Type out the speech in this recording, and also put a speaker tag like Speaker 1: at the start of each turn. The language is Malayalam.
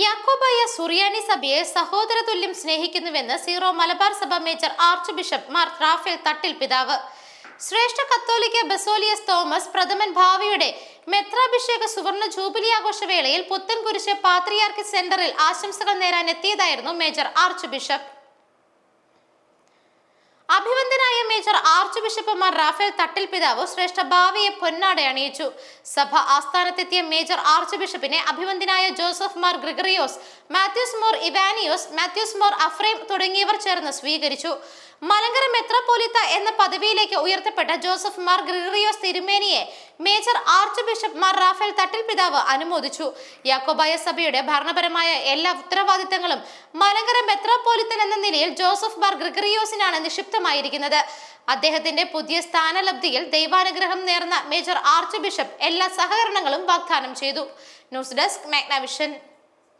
Speaker 1: യാക്കോബായ സുറിയാനി സഭയെ സഹോദരതുല്യം സ്നേഹിക്കുന്നുവെന്ന് സീറോ മലബാർ സഭ major archbishop Mar Raphael Thattil പിതാവ് ശ്രേഷ്ഠ കത്തോലിക്ക ബസോലിയസ് തോമസ് പ്രഥമൻ ഭാവിയുടെ മെത്രാഭിഷേക സുവർണ ജൂബിലി ആഘോഷവേളയിൽ പുത്തൻകുരിശ് പാത്രിയാർക്ക് സെന്ററിൽ ആശംസകൾ നേരാൻ എത്തിയതായിരുന്നു മേജർ ആർച്ച് ബിഷപ്പ് മേജർ ആർച്ച് ബിഷപ്പുമാർ റാഫേൽ തട്ടിൽ പിതാവ് ശ്രേഷ്ഠ ഭാവിയെ പൊന്നാട അണിയിച്ചു സഭ ആസ്ഥാനത്തെത്തിയ മേജർ ആർച്ച് ബിഷപ്പിനെ അഭിമന്ദിനായ ജോസഫ് മാർ ഗ്രിഗറിയോസ് മാത്യൂസ് മോർ ഇവാനിയോസ് മാത്യൂസ് മോർ അഫ്രേം തുടങ്ങിയവർ ചേർന്ന് സ്വീകരിച്ചു മലങ്കര മെത്രാപോലിത്ത എന്ന പദവിയിലേക്ക് ഉയർത്തപ്പെട്ട ജോസഫ് മാർ ഗ്രിഗറിയോസ് തിരുമേനിയെ major archbishop Mar Raphael Thattil പിതാവ് അനുമോദിച്ചു യാക്കോബായ സഭയുടെ ഭരണപരമായ എല്ലാ ഉത്തരവാദിത്തങ്ങളും മലങ്കര മെത്രാപോലിത്തൻ എന്ന നിലയിൽ ജോസഫ് മാർ ഗ്രിഗറിയോസിനാണ് നിക്ഷിപ്തമായിരിക്കുന്നത് അദ്ദേഹത്തിന്റെ പുതിയ സ്ഥാനലബ്ധിയിൽ ദൈവാനുഗ്രഹം നേർന്ന മേജർ ആർച്ച് ബിഷപ്പ് എല്ലാ സഹകരണങ്ങളും വാഗ്ദാനം ചെയ്തു ന്യൂസ് ഡെസ്ക് മാഗ്നാവിഷൻ